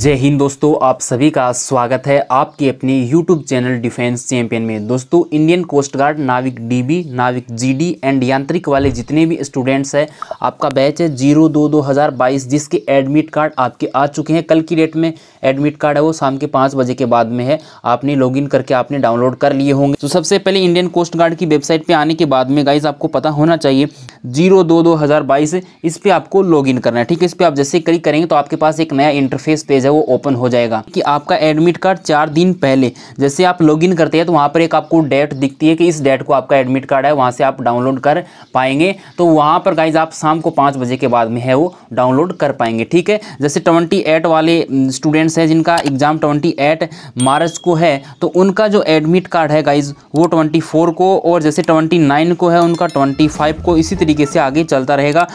जय हिंद दोस्तों आप सभी का स्वागत है आपके अपने यूट्यूब चैनल डिफेंस चैंपियन में दोस्तों इंडियन कोस्ट गार्ड नाविक डीबी नाविक जीडी एंड यांत्रिक वाले जितने भी स्टूडेंट्स हैं आपका बैच है जीरो दो दो हज़ार बाईस जिसके एडमिट कार्ड आपके आ चुके हैं कल की डेट में एडमिट कार्ड है वो शाम के पाँच बजे के बाद में है आपने लॉग करके आपने डाउनलोड कर लिए होंगे तो सबसे पहले इंडियन कोस्ट गार्ड की वेबसाइट पर आने के बाद में गाइज आपको पता होना चाहिए जीरो दो दो हज़ार बाईस इस पर आपको लॉग करना है ठीक है इस पर आप जैसे क्लिक करेंगे तो आपके पास एक नया इंटरफेस पेज है वो ओपन हो जाएगा कि आपका एडमिट कार्ड चार दिन पहले जैसे आप लॉगिन करते हैं तो वहाँ पर एक आपको डेट दिखती है कि इस डेट को आपका एडमिट कार्ड है वहाँ से आप डाउनलोड कर पाएंगे तो वहाँ पर गाइज आप शाम को पाँच बजे के बाद में है वो डाउनलोड कर पाएंगे ठीक है जैसे ट्वेंटी वाले स्टूडेंट्स हैं जिनका एग्ज़ाम ट्वेंटी मार्च को है तो उनका जो एडमिट कार्ड है गाइज वो ट्वेंटी को और जैसे ट्वेंटी को है उनका ट्वेंटी को इसी तरीके से आगे चलता रहेगा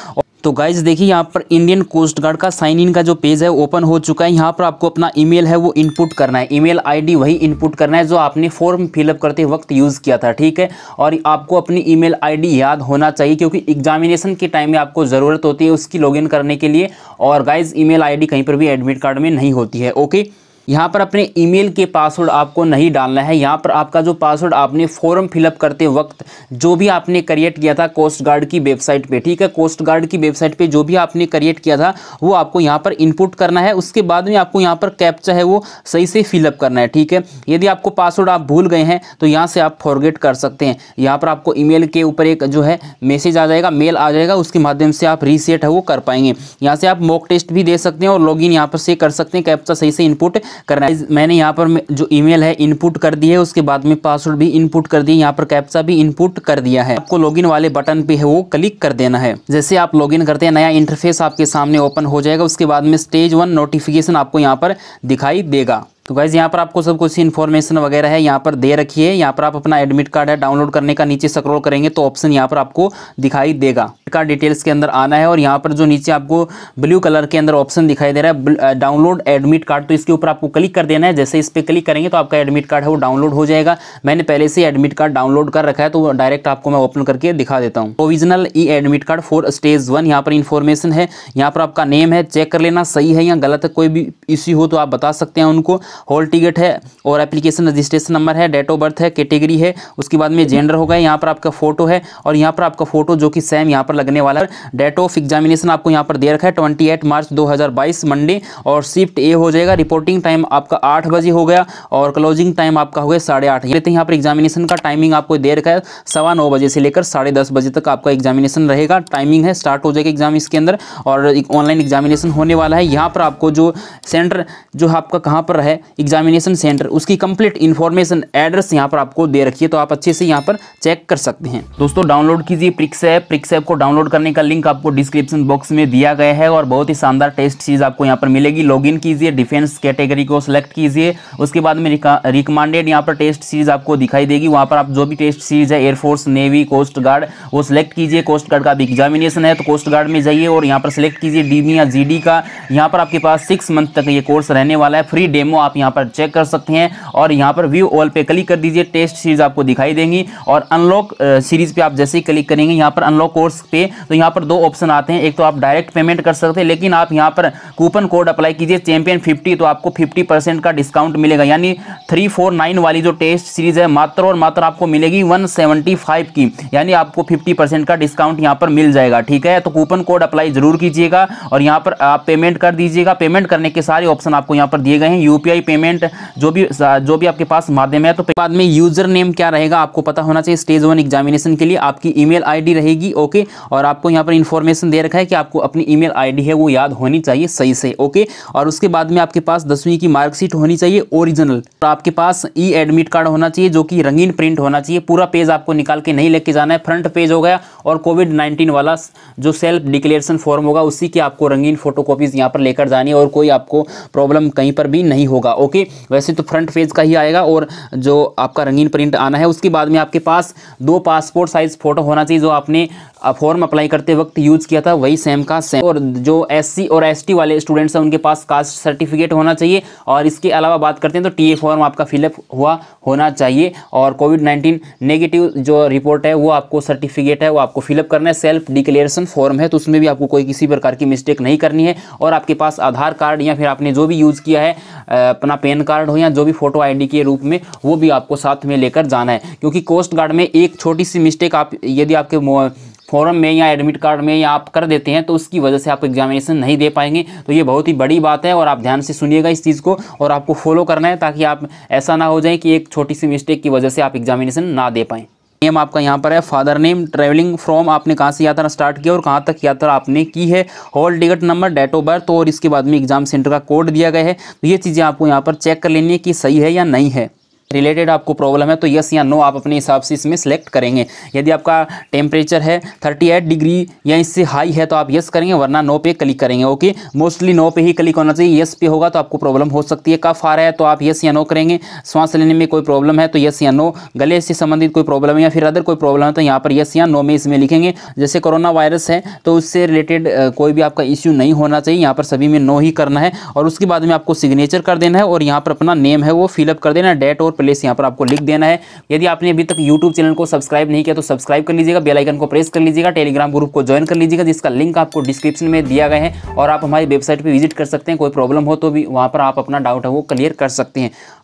तो गाइज देखिए यहाँ पर इंडियन कोस्ट गार्ड का साइन इन का जो पेज है ओपन हो चुका है यहाँ पर आपको अपना ईमेल है वो इनपुट करना है ईमेल आईडी वही इनपुट करना है जो आपने फॉर्म फिलअप करते वक्त यूज़ किया था ठीक है और आपको अपनी ईमेल आईडी याद होना चाहिए क्योंकि एग्जामिनेशन के टाइम में आपको ज़रूरत होती है उसकी लॉगिन करने के लिए और गाइज ई मेल कहीं पर भी एडमिट कार्ड में नहीं होती है ओके यहाँ पर अपने ईमेल के पासवर्ड आपको नहीं डालना है यहाँ पर आपका जो पासवर्ड आपने फॉर्म फिलअप करते वक्त जो भी आपने क्रिएट किया था कोस्ट गार्ड की वेबसाइट पे ठीक है कोस्ट गार्ड की वेबसाइट पे जो भी आपने क्रिएट किया था वो आपको यहाँ पर इनपुट करना है उसके बाद में आपको यहाँ पर कैप्चा है वो सही से फिलअप करना है ठीक है यदि आपको पासवर्ड आप भूल गए हैं तो यहाँ से आप फॉरगेट कर सकते हैं यहाँ पर आपको ई के ऊपर एक जो है मैसेज आ जाएगा मेल आ जाएगा उसके माध्यम से आप रीसेट है वो कर पाएंगे यहाँ से आप मॉक टेस्ट भी दे सकते हैं और लॉग यहाँ पर से कर सकते हैं कैप्चा सही से इनपुट करना है मैंने यहाँ पर जो ईमेल है इनपुट कर दी है उसके बाद में पासवर्ड भी इनपुट कर दिए यहाँ पर कैप्सा भी इनपुट कर दिया है आपको लॉगिन वाले बटन पे है वो क्लिक कर देना है जैसे आप लॉगिन करते हैं नया इंटरफेस आपके सामने ओपन हो जाएगा उसके बाद में स्टेज वन नोटिफिकेशन आपको यहाँ पर दिखाई देगा तो गाइज़ यहाँ पर आपको सब कुछ इन्फॉर्मेशन वगैरह है यहाँ पर दे रखी है यहाँ पर आप अपना एडमिट कार्ड है डाउनलोड करने का नीचे स्क्रॉल करेंगे तो ऑप्शन यहाँ पर आपको दिखाई देगा कार्ड डिटेल्स के अंदर आना है और यहाँ पर जो नीचे आपको ब्लू कलर के अंदर ऑप्शन दिखाई दे रहा है डाउनलोड एडमिट कार्ड तो इसके ऊपर आपको क्लिक कर देना है जैसे इस पर क्लिक करेंगे तो आपका एडमिट कार्ड है वो डाउनलोड हो जाएगा मैंने पहले से एडमिट कार्ड डाउनलोड कर रखा है तो डायरेक्ट आपको मैं ओपन करके दिखा देता हूँ provisional E admit card for stage one यहाँ पर इन्फॉर्मेशन है यहाँ पर आपका नेम है चेक कर लेना सही है या गलत है कोई भी इश्यू हो तो आप बता सकते हैं उनको हॉल टिकट है और एप्लीकेशन रजिस्ट्रेशन नंबर है डेट ऑफ बर्थ है कैटेगरी है उसके बाद में जेंडर होगा यहाँ पर आपका फोटो है और यहाँ पर आपका फोटो जो कि सेम यहाँ पर लगने वाला है डेट ऑफ एग्जामिनेशन आपको यहाँ पर दे रखा है ट्वेंटी मार्च दो मंडे और शिफ्ट ए हो जाएगा रिपोर्टिंग टाइम आपका आठ बजे हो गया और क्लोजिंग टाइम आपका हो गया साढ़े आठ लेते हैं यहाँ पर एग्जामिनेशन का टाइमिंग आपको दे रखा है सवा नौ बजे से लेकर साढ़े दस बजे तक आपका एग्जामिनेशन रहेगा टाइमिंग है स्टार्ट हो जाएगा एग्जाम इसके अंदर और ऑनलाइन एग्जामिनेशन होने वाला है यहाँ पर आपको जो सेंटर जो आपका कहाँ पर है एग्जामिनेशन सेंटर उसकी कंप्लीट इन्फॉर्मेशन एड्रेस यहाँ पर आपको दे रखी है तो आप अच्छे से यहाँ पर चेक कर सकते हैं दोस्तों डाउनलोड कीजिए प्रिक्स ऐप प्रिक्स ऐप को डाउनलोड करने का लिंक आपको डिस्क्रिप्शन बॉक्स में दिया गया है और बहुत ही शानदार टेस्ट चीज़ आपको यहाँ पर मिलेगी लॉग कीजिए डिफेंस कैटेगरी को सिलेक्ट कीजिए उसके बाद में रिकमांडेड यहाँ पर टेस्ट सीरीज आपको दिखाई देगी वहाँ पर आप जो भी टेस्ट सीरीज है एयरफोर्स नेवी कोस्ट गार्ड वो सिलेक्ट कीजिए कोस्ट गार्ड का एग्जामिनेशन है तो कोस्ट गार्ड में जाइए और यहाँ पर सिलेक्ट कीजिए डीबी या जीडी का यहाँ पर आपके पास सिक्स मंथ तक ये कोर्स रहने वाला है फ्री डेमो आप आप यहाँ पर चेक कर सकते हैं और यहाँ पर व्यू ऑल पे क्लिक कर दीजिए टेस्ट सीरीज आपको दिखाई देंगी और अनलॉक सीरीज पे आप जैसे ही क्लिक करेंगे यहाँ पर अनलॉक कोर्स पे तो यहाँ पर दो ऑप्शन आते हैं एक तो आप डायरेक्ट पेमेंट कर सकते हैं लेकिन आप यहाँ पर कूपन कोड अप्लाई कीजिए चैंपियन फिफ्टी तो आपको फिफ्टी का डिस्काउंट मिलेगा यानी थ्री वाली जो टेस्ट सीरीज है मात्र और मात्र आपको मिलेगी वन की यानी आपको फिफ्टी का डिस्काउंट यहाँ पर मिल जाएगा ठीक है तो कूपन कोड अप्लाई जरूर कीजिएगा और यहाँ पर आप पेमेंट कर दीजिएगा पेमेंट करने के सारे ऑप्शन आपको यहाँ पर दिए गए हैं यू कोई पेमेंट जो भी जो भी आपके पास माध्यम है तो बाद में यूज़र नेम क्या रहेगा आपको पता होना चाहिए स्टेज वन एग्जामिनेशन के लिए आपकी ईमेल आईडी रहेगी ओके और आपको यहाँ पर इन्फॉर्मेशन दे रखा है कि आपको अपनी ईमेल आईडी है वो याद होनी चाहिए सही से ओके और उसके बाद में आपके पास दसवीं की मार्कशीट होनी चाहिए ओरिजिनल तो आपके पास ई एडमिट कार्ड होना चाहिए जो कि रंगीन प्रिंट होना चाहिए पूरा पेज आपको निकाल के नहीं लेके जाना है फ्रंट पेज हो गया और कोविड नाइन्टीन वाला जो सेल्फ डिक्लेरेशन फॉर्म होगा उसी की आपको रंगीन फोटो यहां पर लेकर जानी है और कोई आपको प्रॉब्लम कहीं पर भी नहीं होगा होगा ओके वैसे तो फ्रंट पेज का ही आएगा और जो आपका रंगीन प्रिंट आना है उसके बाद में आपके पास दो पासपोर्ट साइज़ फ़ोटो होना चाहिए जो आपने फॉर्म अप्लाई करते वक्त यूज़ किया था वही सेम का सेम और जो एससी और एसटी वाले स्टूडेंट्स हैं उनके पास कास्ट सर्टिफिकेट होना चाहिए और इसके अलावा बात करते हैं तो टीए फॉर्म आपका फिलअप हुआ होना चाहिए और कोविड नाइन्टीन नेगेटिव जो रिपोर्ट है वो आपको सर्टिफिकेट है वो आपको फिलअप करना है सेल्फ डिक्लेरेशन फॉर्म है तो उसमें भी आपको कोई किसी प्रकार की मिस्टेक नहीं करनी है और आपके पास आधार कार्ड या फिर आपने जो भी यूज़ किया है अपना पैन कार्ड हो या जो भी फोटो आईडी के रूप में वो भी आपको साथ में लेकर जाना है क्योंकि कोस्ट गार्ड में एक छोटी सी मिस्टेक आप यदि आपके फॉरम में या एडमिट कार्ड में या आप कर देते हैं तो उसकी वजह से आप एग्जामिनेशन नहीं दे पाएंगे तो ये बहुत ही बड़ी बात है और आप ध्यान से सुनिएगा इस चीज़ को और आपको फॉलो करना है ताकि आप ऐसा ना हो जाए कि एक छोटी सी मिस्टेक की वजह से आप एग्जामिनेशन ना दे पाएँ नेम आपका यहाँ पर है फादर नेम ट्रेवलिंग फ्रॉम आपने कहाँ से यात्रा स्टार्ट किया और कहाँ तक यात्रा आपने की है hall ticket number date of birth और इसके बाद में एग्जाम सेंटर का कोड दिया गया है तो ये चीज़ें आपको यहाँ पर चेक कर लेनी है कि सही है या नहीं है रिलेटेड आपको प्रॉब्लम है तो यस या नो आप अपने हिसाब से इसमें सेलेक्ट करेंगे यदि आपका टेम्परेचर है 38 डिग्री या इससे हाई है तो आप यस करेंगे वरना नो पे क्लिक करेंगे ओके मोस्टली नो पे ही क्लिक होना चाहिए यस पे होगा तो आपको प्रॉब्लम हो सकती है कफ आ रहा है तो आप यस या नो करेंगे सांस लेने में कोई प्रॉब्लम है तो यस या नो गले से संबंधित कोई प्रॉब्लम है या फिर अदर कोई प्रॉब्लम है तो यहाँ पर यस या नो में इसमें लिखेंगे जैसे कोरोना वायरस है तो उससे रिलेटेड कोई भी आपका इश्यू नहीं होना चाहिए यहाँ पर सभी में नो ही करना है और उसके बाद में आपको सिग्नेचर कर देना है और यहाँ पर अपना नेम है वो फिलअप कर देना डेट और प्लेस यहाँ पर आपको लिख देना है यदि आपने अभी तक यूट्यूब चैनल को सब्सक्राइब नहीं किया तो सब्सक्राइब कर लीजिएगा बेलाइकन को प्रेस कर लीजिएगा टेलीग्राम ग्रुप को ज्वाइन कर लीजिएगा जिसका लिंक आपको डिस्क्रिप्शन में दिया गया है और आप हमारी वेबसाइट पर विजिट कर सकते हैं कोई प्रॉब्लम हो तो भी वहाँ पर आप अपना डाउट है वो क्लियर कर सकते हैं